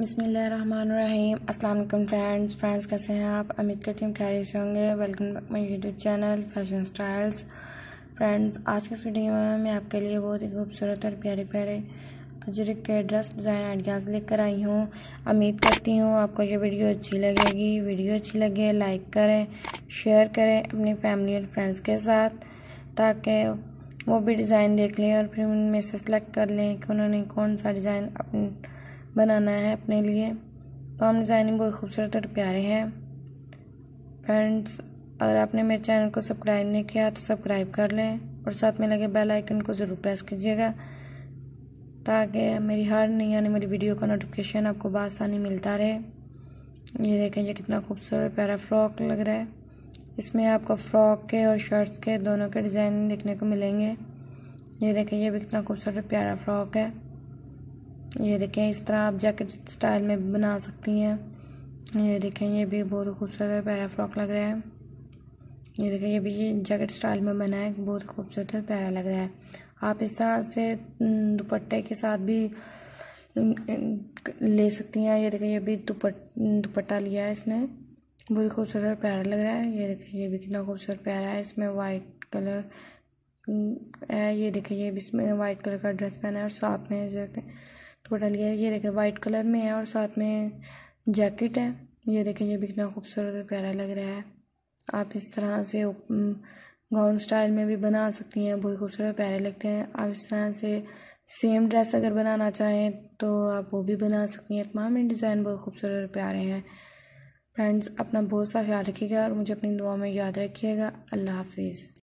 बसमीम अल्लाम friends friends कैसे हैं आप अमित करती हूँ खैर से होंगे welcome back my YouTube channel fashion styles friends आज के इस वीडियो में मैं आपके लिए बहुत ही खूबसूरत और प्यारे प्यारे अजरक के ड्रेस डिज़ाइन आइडियाज़ लेकर आई हूँ उम्मीद करती हूँ आपको ये वीडियो अच्छी लगेगी वीडियो अच्छी लगे लाइक करें शेयर करें अपनी फैमिली और फ्रेंड्स के साथ ताकि वो भी डिज़ाइन देख लें और फिर उनमें से सेलेक्ट कर लें कि उन्होंने कौन सा डिज़ाइन अपने बनाना है अपने लिए तो हम डिज़ाइनिंग बहुत खूबसूरत और प्यारे हैं फ्रेंड्स अगर आपने मेरे चैनल को सब्सक्राइब नहीं किया तो सब्सक्राइब कर लें और साथ में लगे बेल आइकन को ज़रूर प्रेस कीजिएगा ताकि मेरी हर नई आने मेरी वीडियो का नोटिफिकेशन आपको बसानी मिलता रहे ये देखें ये कितना खूबसूरत प्यारा फ्रॉक लग रहा है इसमें आपको फ्रॉक के और शर्ट्स के दोनों के डिज़ाइन देखने को मिलेंगे ये देखें ये भी कितना खूबसूरत प्यारा फ्रॉक है ये देखें इस तरह आप जैकेट स्टाइल में बना सकती हैं ये देखें ये भी बहुत खूबसूरत पैरा फ्रॉक लग रहा है ये देखें ये भी ये जैकेट स्टाइल में बना है बहुत खूबसूरत और पैरा लग रहा है आप इस तरह से दुपट्टे के साथ भी ले सकती हैं ये देखें ये भी दुपट दुपट्टा लिया है इसने बहुत खूबसूरत प्यारा लग रहा है ये देखें ये भी कितना खूबसूरत प्यारा है इसमें वाइट कलर है ये देखें ये भी इसमें वाइट कलर का ड्रेस पहना है और साथ में टोटल ये है ये देखें वाइट कलर में है और साथ में जैकेट है ये देखें ये भी कितना खूबसूरत और प्यारा लग रहा है आप इस तरह से गाउन स्टाइल में भी बना सकती हैं बहुत खूबसूरत प्यारे लगते हैं आप इस तरह से सेम ड्रेस अगर बनाना चाहें तो आप वो भी बना सकती हैं तमाम डिज़ाइन बहुत खूबसूरत और प्यारे हैं फ्रेंड्स अपना बहुत सा ख्याल रखिएगा और मुझे अपनी दुआ में याद रखिएगा अल्लाह हाफिज़